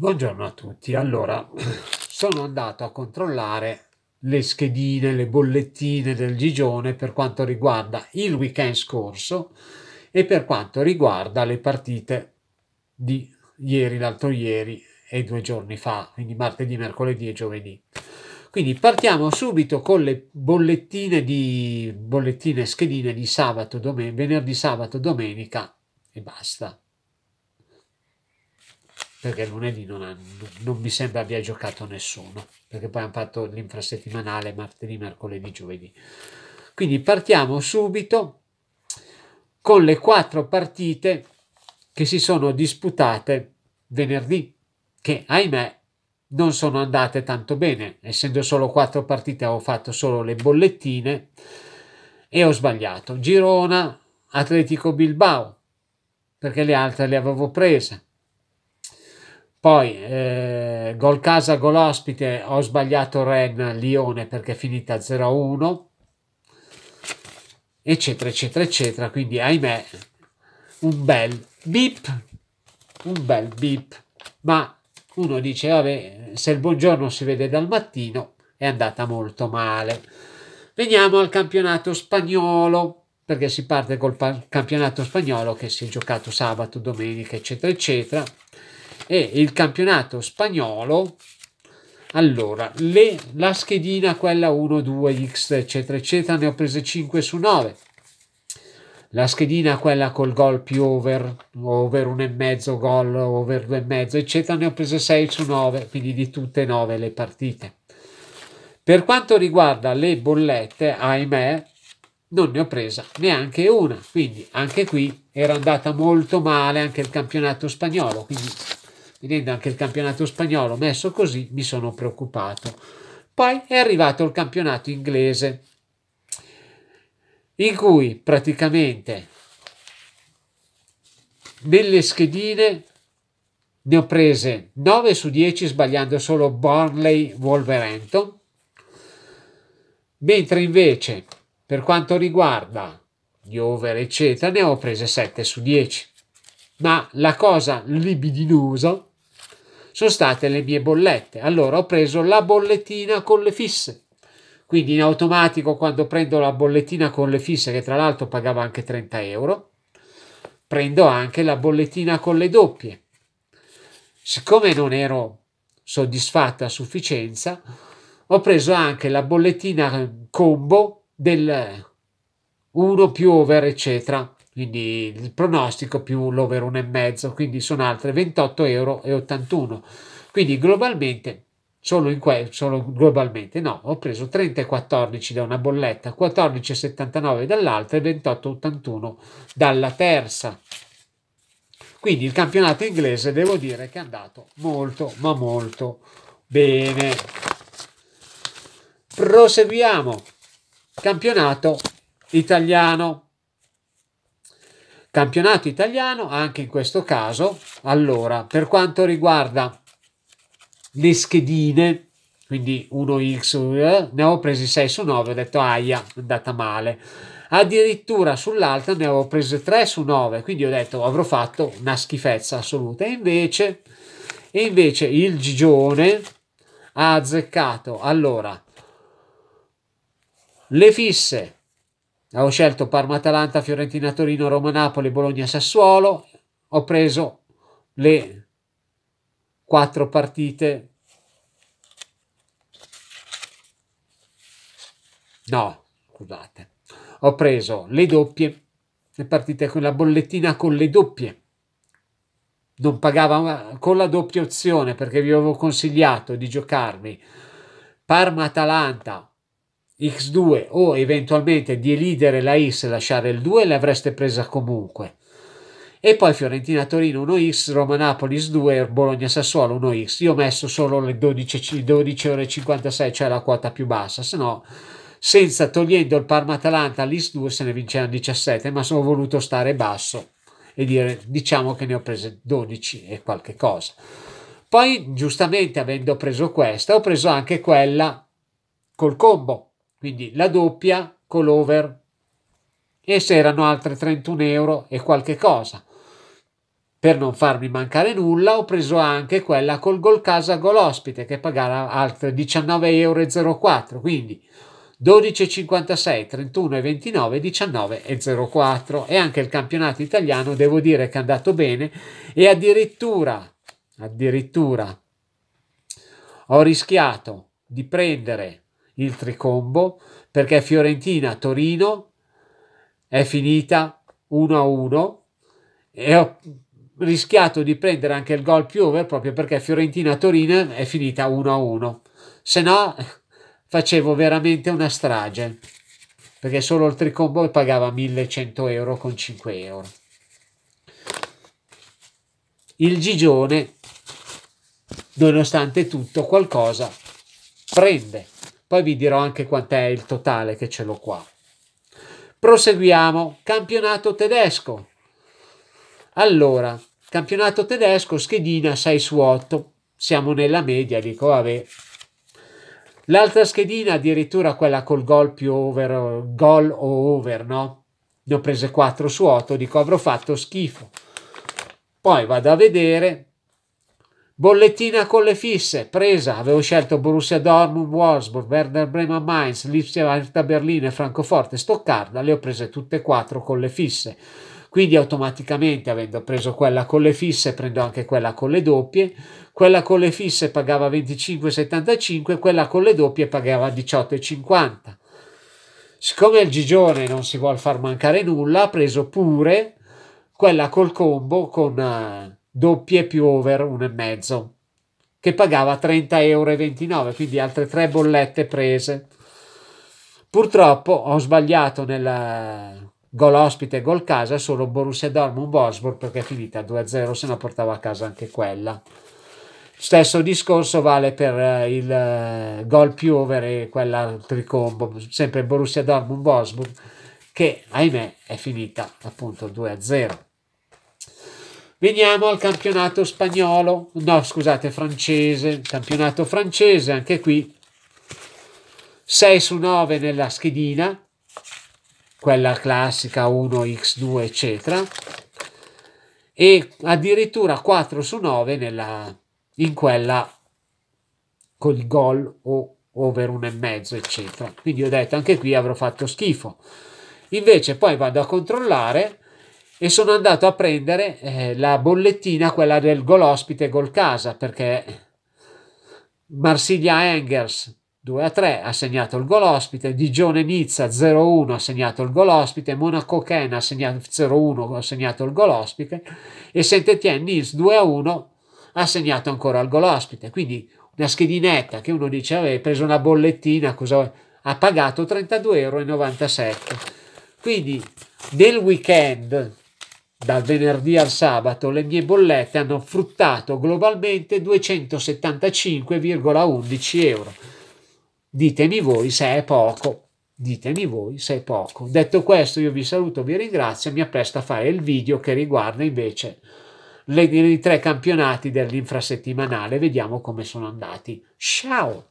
Buongiorno a tutti. Allora, sono andato a controllare le schedine, le bollettine del Gigione per quanto riguarda il weekend scorso e per quanto riguarda le partite di ieri, l'altro ieri e due giorni fa, quindi martedì, mercoledì e giovedì. Quindi partiamo subito con le bollettine di bollettine schedine di sabato, domen- venerdì, sabato, domenica e basta perché lunedì non, ha, non mi sembra abbia giocato nessuno, perché poi hanno fatto l'infrasettimanale martedì, mercoledì, giovedì. Quindi partiamo subito con le quattro partite che si sono disputate venerdì, che ahimè non sono andate tanto bene, essendo solo quattro partite avevo fatto solo le bollettine e ho sbagliato. Girona, Atletico Bilbao, perché le altre le avevo prese. Poi eh, gol casa, gol ospite, ho sbagliato Ren, Lione perché è finita 0-1, eccetera, eccetera, eccetera. Quindi ahimè, un bel bip, un bel bip. Ma uno dice, vabbè, se il buongiorno si vede dal mattino, è andata molto male. Veniamo al campionato spagnolo, perché si parte col campionato spagnolo che si è giocato sabato, domenica, eccetera, eccetera e il campionato spagnolo allora, le, la schedina, quella 1, 2, X, eccetera, eccetera, ne ho prese 5 su 9. La schedina, quella col gol più over, over 1,5 gol, over 2,5, eccetera, ne ho prese 6 su 9, quindi di tutte e 9 le partite. Per quanto riguarda le bollette, ahimè, non ne ho presa neanche una, quindi anche qui era andata molto male anche il campionato spagnolo, quindi vedendo anche il campionato spagnolo messo così, mi sono preoccupato. Poi è arrivato il campionato inglese, in cui praticamente nelle schedine ne ho prese 9 su 10 sbagliando solo Burnley Wolverhampton, mentre invece per quanto riguarda gli over eccetera ne ho prese 7 su 10. Ma la cosa libidinosa sono state le mie bollette. Allora ho preso la bollettina con le fisse. Quindi in automatico quando prendo la bollettina con le fisse, che tra l'altro pagava anche 30 euro, prendo anche la bollettina con le doppie. Siccome non ero soddisfatta a sufficienza, ho preso anche la bollettina combo del 1 più over eccetera quindi il pronostico più l'over 1,5, quindi sono altre 28,81 euro. Quindi globalmente, solo, in que- solo globalmente, no, ho preso 30,14 da una bolletta, 14,79 dall'altra e 28,81 dalla terza. Quindi il campionato inglese devo dire che è andato molto, ma molto bene. Proseguiamo. Campionato italiano Campionato italiano, anche in questo caso. Allora, per quanto riguarda le schedine, quindi 1x, eh, ne ho presi 6 su 9, ho detto aia, è andata male. Addirittura sull'altra ne avevo prese 3 su 9, quindi ho detto avrò fatto una schifezza assoluta. E invece, e invece il Gigione ha azzeccato, allora, le fisse ho scelto Parma-Atalanta, Fiorentina-Torino, Roma-Napoli, Bologna-Sassuolo. Ho preso le quattro partite. No, scusate. Ho preso le doppie, le partite con la bollettina con le doppie. Non pagava con la doppia opzione perché vi avevo consigliato di giocarmi Parma-Atalanta x2 o eventualmente di elidere la x e lasciare il 2 l'avreste presa comunque e poi Fiorentina Torino 1x, Roma Napoli 2, Bologna Sassuolo 1x. Io ho messo solo le 12, 12 ore 56, cioè la quota più bassa, se no senza togliendo il Parma Atalanta all'Is 2 se ne vincevano 17, ma sono voluto stare basso e dire diciamo che ne ho prese 12 e qualche cosa. Poi giustamente avendo preso questa, ho preso anche quella col combo quindi la doppia colover. Esse erano altre 31 euro e qualche cosa. Per non farmi mancare nulla ho preso anche quella col gol casa gol ospite che pagava altre 19,04 euro, quindi 12,56, 31,29, 19,04 e anche il campionato italiano devo dire che è andato bene e addirittura, addirittura ho rischiato di prendere il tricombo perché Fiorentina-Torino è finita 1-1 e ho rischiato di prendere anche il gol più over proprio perché Fiorentina-Torino è finita 1-1 se no facevo veramente una strage perché solo il tricombo pagava 1100 euro con 5 euro il Gigione nonostante tutto qualcosa prende poi vi dirò anche quant'è il totale che ce l'ho qua. Proseguiamo. Campionato tedesco. Allora, campionato tedesco, schedina 6 su 8. Siamo nella media, dico, vabbè. L'altra schedina, addirittura quella col gol più over, gol o over, no? Ne ho prese 4 su 8, dico avrò fatto schifo. Poi vado a vedere, Bollettina con le fisse, presa, avevo scelto Borussia Dortmund, Wolfsburg, Werder Bremen, Mainz, Lipsia, Alta Berlino e Francoforte, Stoccarda, le ho prese tutte e quattro con le fisse. Quindi automaticamente, avendo preso quella con le fisse, prendo anche quella con le doppie. Quella con le fisse pagava 25,75, quella con le doppie pagava 18,50. Siccome il Gigione non si vuole far mancare nulla, ha preso pure quella col combo con... Uh, doppie più over 1,5 che pagava 30,29 euro, quindi altre tre bollette prese. Purtroppo ho sbagliato nel eh, gol ospite e gol casa solo Borussia Dortmund Wolfsburg perché è finita 2-0, se no portavo a casa anche quella. Stesso discorso vale per eh, il eh, gol più over e quella tricombo, sempre Borussia Dortmund Wolfsburg che ahimè è finita appunto 2-0. Veniamo al campionato spagnolo, no scusate, francese, campionato francese, anche qui 6 su 9 nella schedina, quella classica 1x2 eccetera, e addirittura 4 su 9 nella, in quella col gol o over 1,5 eccetera. Quindi ho detto anche qui avrò fatto schifo. Invece poi vado a controllare e sono andato a prendere eh, la bollettina, quella del gol ospite gol casa, perché Marsiglia Engers 2 a 3 ha segnato il gol ospite, Digione Nizza 0 1 ha segnato il gol ospite, Monaco Ken ha segnato 0 1 ha segnato il gol ospite e saint Etienne Nils 2 a 1 ha segnato ancora il gol ospite. Quindi una schedinetta che uno dice aveva preso una bollettina, cosa... ha pagato 32,97 euro. Quindi nel weekend dal venerdì al sabato le mie bollette hanno fruttato globalmente 275,11 euro. Ditemi voi se è poco. Ditemi voi se è poco. Detto questo, io vi saluto, vi ringrazio e mi appresto a fare il video che riguarda invece i tre campionati dell'infrasettimanale. Vediamo come sono andati. Ciao!